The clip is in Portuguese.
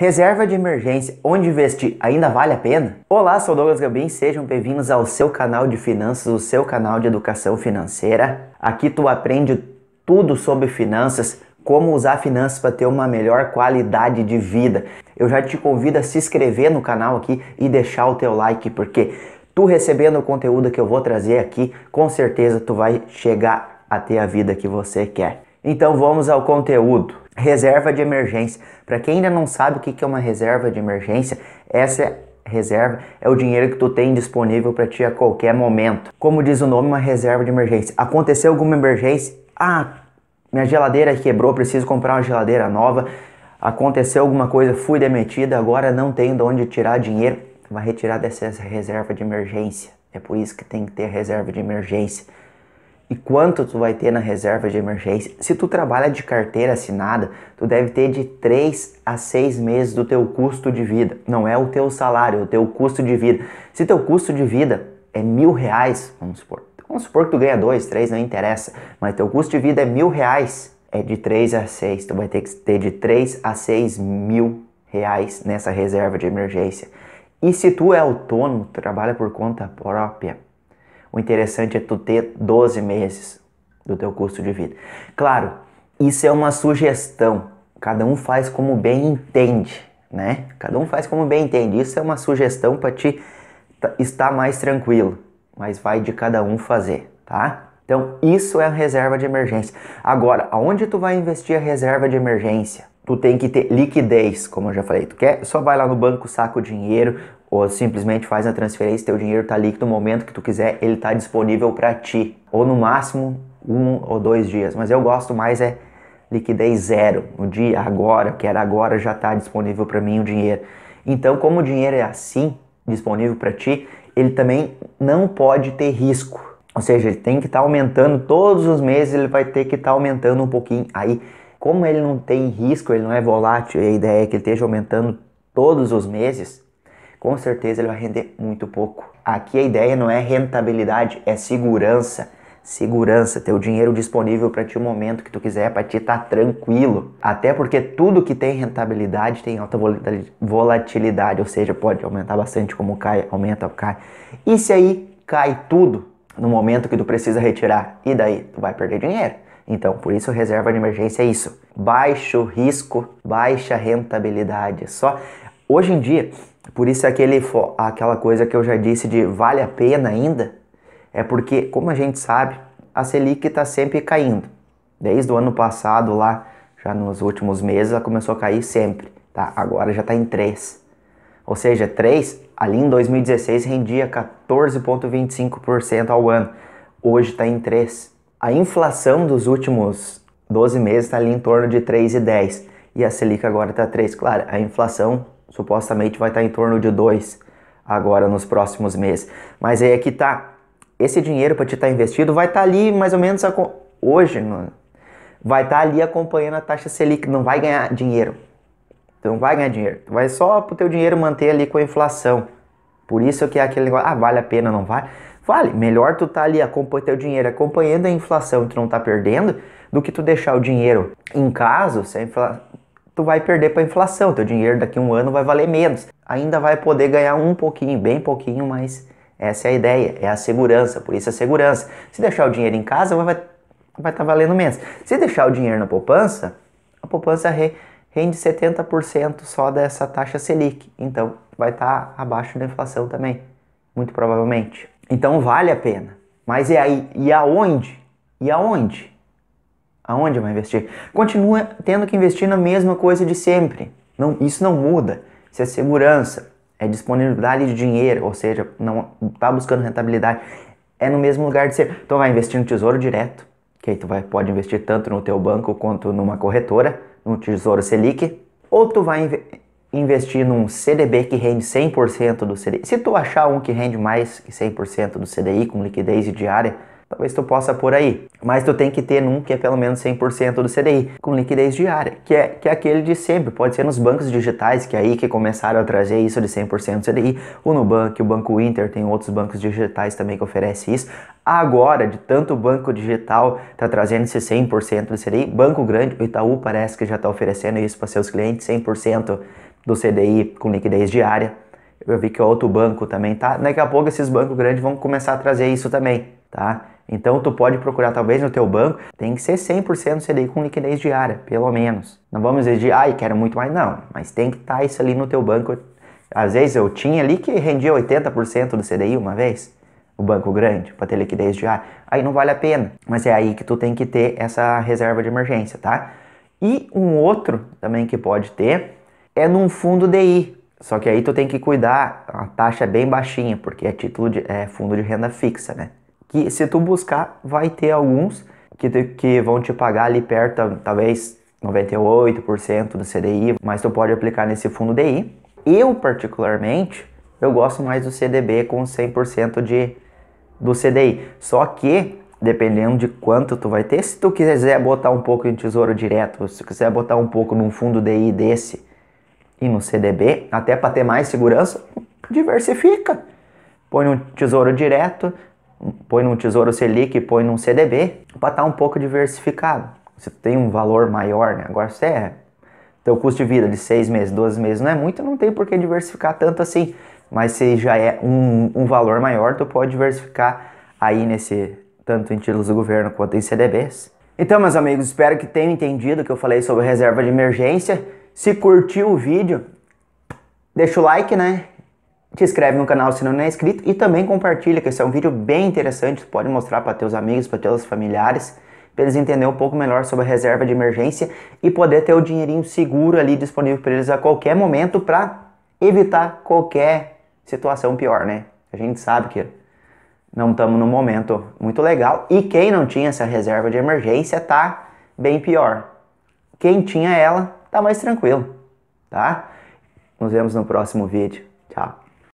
Reserva de emergência, onde investir ainda vale a pena? Olá, sou Douglas Gabim, sejam bem-vindos ao seu canal de finanças, o seu canal de educação financeira. Aqui tu aprende tudo sobre finanças, como usar finanças para ter uma melhor qualidade de vida. Eu já te convido a se inscrever no canal aqui e deixar o teu like, porque tu recebendo o conteúdo que eu vou trazer aqui, com certeza tu vai chegar a ter a vida que você quer. Então vamos ao conteúdo. Reserva de emergência. Para quem ainda não sabe o que é uma reserva de emergência, essa reserva é o dinheiro que tu tem disponível para ti a qualquer momento. Como diz o nome, uma reserva de emergência. Aconteceu alguma emergência? Ah, minha geladeira quebrou, preciso comprar uma geladeira nova. Aconteceu alguma coisa, fui demitido. agora não tenho de onde tirar dinheiro. Vai retirar dessa reserva de emergência. É por isso que tem que ter reserva de emergência e quanto tu vai ter na reserva de emergência. Se tu trabalha de carteira assinada, tu deve ter de 3 a 6 meses do teu custo de vida. Não é o teu salário, é o teu custo de vida. Se teu custo de vida é mil reais, vamos supor. Vamos supor que tu ganha 2, 3, não interessa. Mas teu custo de vida é mil reais, é de 3 a 6. Tu vai ter que ter de 3 a 6 mil reais nessa reserva de emergência. E se tu é autônomo, trabalha por conta própria, o interessante é tu ter 12 meses do teu custo de vida. Claro, isso é uma sugestão. Cada um faz como bem entende, né? Cada um faz como bem entende. Isso é uma sugestão para ti estar mais tranquilo, mas vai de cada um fazer, tá? Então, isso é a reserva de emergência. Agora, aonde tu vai investir a reserva de emergência? tu tem que ter liquidez, como eu já falei. Tu quer, só vai lá no banco, saca o dinheiro ou simplesmente faz a transferência, teu dinheiro está líquido no momento que tu quiser, ele está disponível para ti. Ou no máximo um ou dois dias. Mas eu gosto mais é liquidez zero. No dia, agora, que era agora, já está disponível para mim o dinheiro. Então, como o dinheiro é assim, disponível para ti, ele também não pode ter risco. Ou seja, ele tem que estar tá aumentando todos os meses, ele vai ter que estar tá aumentando um pouquinho. Aí como ele não tem risco, ele não é volátil, e a ideia é que ele esteja aumentando todos os meses, com certeza ele vai render muito pouco. Aqui a ideia não é rentabilidade, é segurança. Segurança, ter o dinheiro disponível para ti o momento que tu quiser, para ti estar tá tranquilo. Até porque tudo que tem rentabilidade tem alta volatilidade, ou seja, pode aumentar bastante como cai, aumenta, cai. E se aí cai tudo no momento que tu precisa retirar, e daí tu vai perder dinheiro. Então, por isso, reserva de emergência é isso: baixo risco, baixa rentabilidade. Só hoje em dia, por isso é aquele, aquela coisa que eu já disse de vale a pena ainda, é porque, como a gente sabe, a Selic está sempre caindo. Desde o ano passado lá, já nos últimos meses, ela começou a cair sempre. Tá? Agora já está em 3. Ou seja, 3 ali em 2016 rendia 14,25% ao ano. Hoje está em 3. A inflação dos últimos 12 meses está ali em torno de 3,10 e a Selic agora está 3. Claro, a inflação supostamente vai estar tá em torno de 2 agora nos próximos meses. Mas aí é que tá. Esse dinheiro para te estar tá investido vai estar tá ali mais ou menos a, hoje, mano. Vai estar tá ali acompanhando a taxa Selic, não vai ganhar dinheiro. Tu não vai ganhar dinheiro. Tu vai só pro teu dinheiro manter ali com a inflação. Por isso que é aquele negócio, ah, vale a pena, não vale? Vale, melhor tu tá ali acompanhando teu dinheiro, acompanhando a inflação tu não tá perdendo, do que tu deixar o dinheiro em casa, se infla... tu vai perder para inflação, teu dinheiro daqui a um ano vai valer menos. Ainda vai poder ganhar um pouquinho, bem pouquinho, mas essa é a ideia, é a segurança, por isso a segurança. Se deixar o dinheiro em casa, vai estar vai tá valendo menos. Se deixar o dinheiro na poupança, a poupança re, rende 70% só dessa taxa Selic, então vai estar tá abaixo da inflação também, muito provavelmente. Então vale a pena. Mas e é aí? E aonde? E aonde? Aonde vai investir? Continua tendo que investir na mesma coisa de sempre. Não, isso não muda. Se é segurança, é disponibilidade de dinheiro, ou seja, não está buscando rentabilidade. É no mesmo lugar de sempre. Então vai investir no tesouro direto, que aí tu vai, pode investir tanto no teu banco quanto numa corretora, no Tesouro Selic, ou tu vai investir num CDB que rende 100% do CDI. Se tu achar um que rende mais que 100% do CDI com liquidez diária, talvez tu possa por aí. Mas tu tem que ter num que é pelo menos 100% do CDI, com liquidez diária, que é, que é aquele de sempre. Pode ser nos bancos digitais, que é aí que começaram a trazer isso de 100% do CDI. O Nubank, o Banco Inter, tem outros bancos digitais também que oferece isso. Agora, de tanto banco digital tá trazendo esse 100% do CDI, banco grande, o Itaú parece que já está oferecendo isso para seus clientes, 100% do CDI com liquidez diária. Eu vi que outro banco também tá. Daqui a pouco esses bancos grandes vão começar a trazer isso também, tá? Então tu pode procurar talvez no teu banco, tem que ser 100% CDI com liquidez diária, pelo menos. Não vamos exigir, ai, quero muito mais, não. Mas tem que estar tá isso ali no teu banco. Às vezes eu tinha ali que rendia 80% do CDI uma vez, o banco grande, para ter liquidez diária. Aí não vale a pena. Mas é aí que tu tem que ter essa reserva de emergência, tá? E um outro também que pode ter é num fundo DI. Só que aí tu tem que cuidar, a taxa é bem baixinha, porque é título de é fundo de renda fixa, né? Que se tu buscar, vai ter alguns que, que vão te pagar ali perto, talvez 98% do CDI, mas tu pode aplicar nesse fundo DI. Eu, particularmente, eu gosto mais do CDB com 100% de, do CDI. Só que, dependendo de quanto tu vai ter, se tu quiser botar um pouco em tesouro direto, se tu quiser botar um pouco num fundo DI desse, e no CDB, até para ter mais segurança, diversifica. Põe um tesouro direto, põe num tesouro Selic, põe num CDB, para estar tá um pouco diversificado. Você tem um valor maior, né? Agora você é teu custo de vida de seis meses, 12 meses não é muito, não tem por que diversificar tanto assim. Mas se já é um, um valor maior, tu pode diversificar aí nesse tanto em títulos do governo quanto em CDBs. Então, meus amigos, espero que tenham entendido o que eu falei sobre reserva de emergência. Se curtiu o vídeo, deixa o like, né? Te inscreve no canal se não é inscrito e também compartilha, que esse é um vídeo bem interessante. pode mostrar para teus amigos, para teus familiares, para eles entenderem um pouco melhor sobre a reserva de emergência e poder ter o dinheirinho seguro ali disponível para eles a qualquer momento para evitar qualquer situação pior, né? A gente sabe que não estamos num momento muito legal e quem não tinha essa reserva de emergência tá bem pior. Quem tinha ela tá mais tranquilo, tá? Nos vemos no próximo vídeo. Tchau.